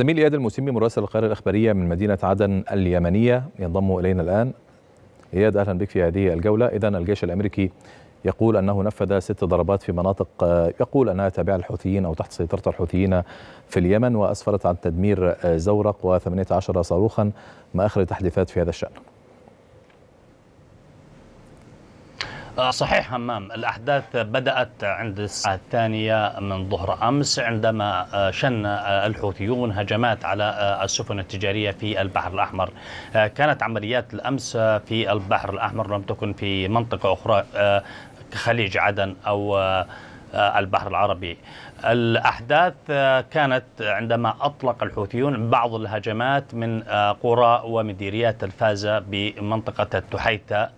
زميل اياد الموسمي مراسل القاهره الاخباريه من مدينه عدن اليمنيه ينضم الينا الان اياد اهلا بك في هذه الجوله اذا الجيش الامريكي يقول انه نفذ ست ضربات في مناطق يقول انها تابعه للحوثيين او تحت سيطره الحوثيين في اليمن واسفرت عن تدمير زورق و18 صاروخا ما اخر تحديثات في هذا الشان آه، صحيح همام الأحداث بدأت عند الساعة الثانية من ظهر أمس عندما آه، شن آه، الحوثيون هجمات على السفن التجارية في البحر الأحمر كانت عمليات الأمس في البحر الأحمر لم تكن في منطقة أخرى كخليج عدن أو البحر العربي الأحداث كانت عندما أطلق الحوثيون بعض الهجمات من قرى ومديريات الفازة بمنطقة التحيتة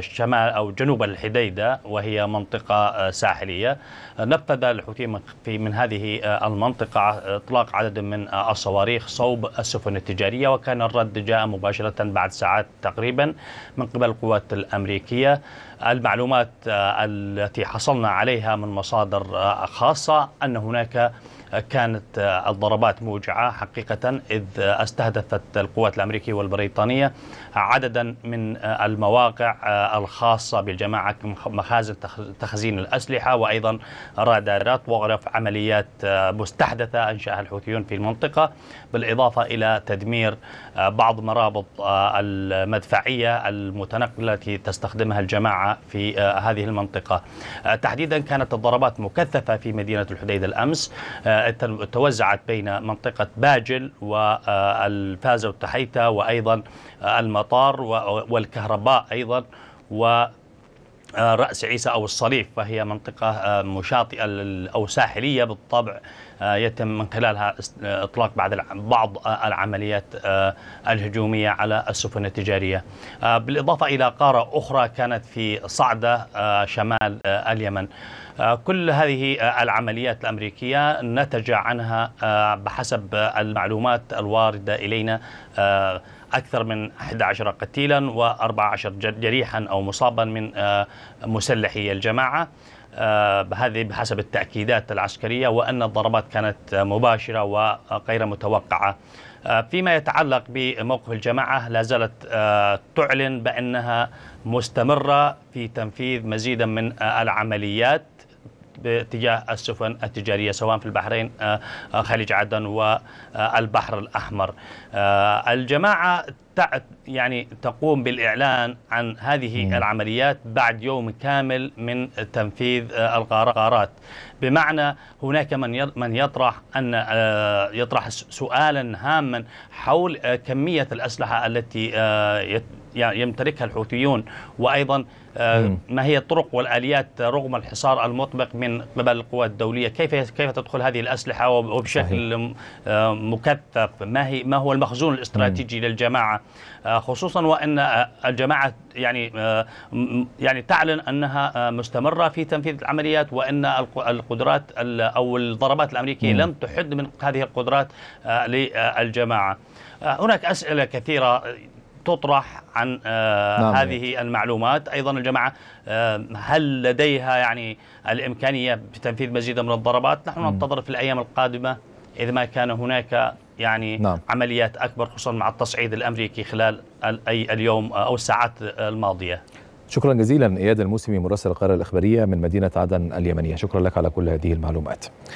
شمال او جنوب الحديده وهي منطقه آه، ساحليه آه، نفذ الحوثيين في من هذه آه، المنطقه اطلاق عدد من الصواريخ صوب السفن التجاريه وكان الرد جاء مباشره بعد ساعات تقريبا من قبل القوات الامريكيه المعلومات التي حصلنا عليها من مصادر خاصه ان هناك كانت الضربات موجعة حقيقة إذ استهدفت القوات الأمريكية والبريطانية عددا من المواقع الخاصة بالجماعة مخازن تخزين الأسلحة وأيضا رادارات وغرف عمليات مستحدثة أنشأها الحوثيون في المنطقة بالإضافة إلى تدمير بعض مرابط المدفعية المتنقلة التي تستخدمها الجماعة في هذه المنطقة تحديدا كانت الضربات مكثفة في مدينة الحديدة الأمس توزعت بين منطقة باجل والفازة والتحيتة وأيضا المطار والكهرباء أيضا و آه، رأس عيسى أو الصليف فهي منطقة آه، مشاطئة أو ساحلية بالطبع آه، يتم من خلالها إطلاق بعض العمليات الهجومية على السفن التجارية بالإضافة إلى قارة أخرى كانت في صعدة شمال اليمن كل هذه العمليات الأمريكية نتج عنها بحسب المعلومات الواردة إلينا أكثر من 11 قتيلا و14 جريحا أو مصابا من آه، مسلحي الجماعة آه، هذه بحسب التأكيدات العسكرية وأن الضربات كانت مباشرة وغير متوقعة آه، فيما يتعلق بموقف الجماعة لا زالت تعلن بأنها مستمرة في تنفيذ مزيدا من العمليات باتجاه السفن التجارية سواء في البحرين آه، آه، خليج عدن والبحر الأحمر آه، الجماعة يعني تقوم بالإعلان عن هذه مم. العمليات بعد يوم كامل من تنفيذ آه، القرارات بمعنى هناك من من يطرح أن آه، يطرح سؤالا هاما حول آه، كمية الأسلحة التي يمتلكها الحوثيون وأيضا ما هي الطرق والآليات رغم الحصار المطبق من قبل القوات الدولية كيف كيف تدخل هذه الأسلحة وبشكل مكثف ما هي ما هو المخزون الاستراتيجي للجماعة آه، خصوصا وان آه، الجماعه يعني آه، يعني تعلن انها مستمره في تنفيذ العمليات وان القدرات او الضربات الامريكيه لم تحد من هذه القدرات للجماعه. هناك اسئله كثيره تطرح عن آه نعم. هذه المعلومات أيضا الجماعة آه هل لديها يعني الإمكانية بتنفيذ مزيد من الضربات نحن ننتظر في الأيام القادمة إذا ما كان هناك يعني نعم. عمليات أكبر خصوصا مع التصعيد الأمريكي خلال أي اليوم أو الساعات الماضية شكرا جزيلا إياد الموسمي مراسل القاهرة الإخبارية من مدينة عدن اليمنية شكرا لك على كل هذه المعلومات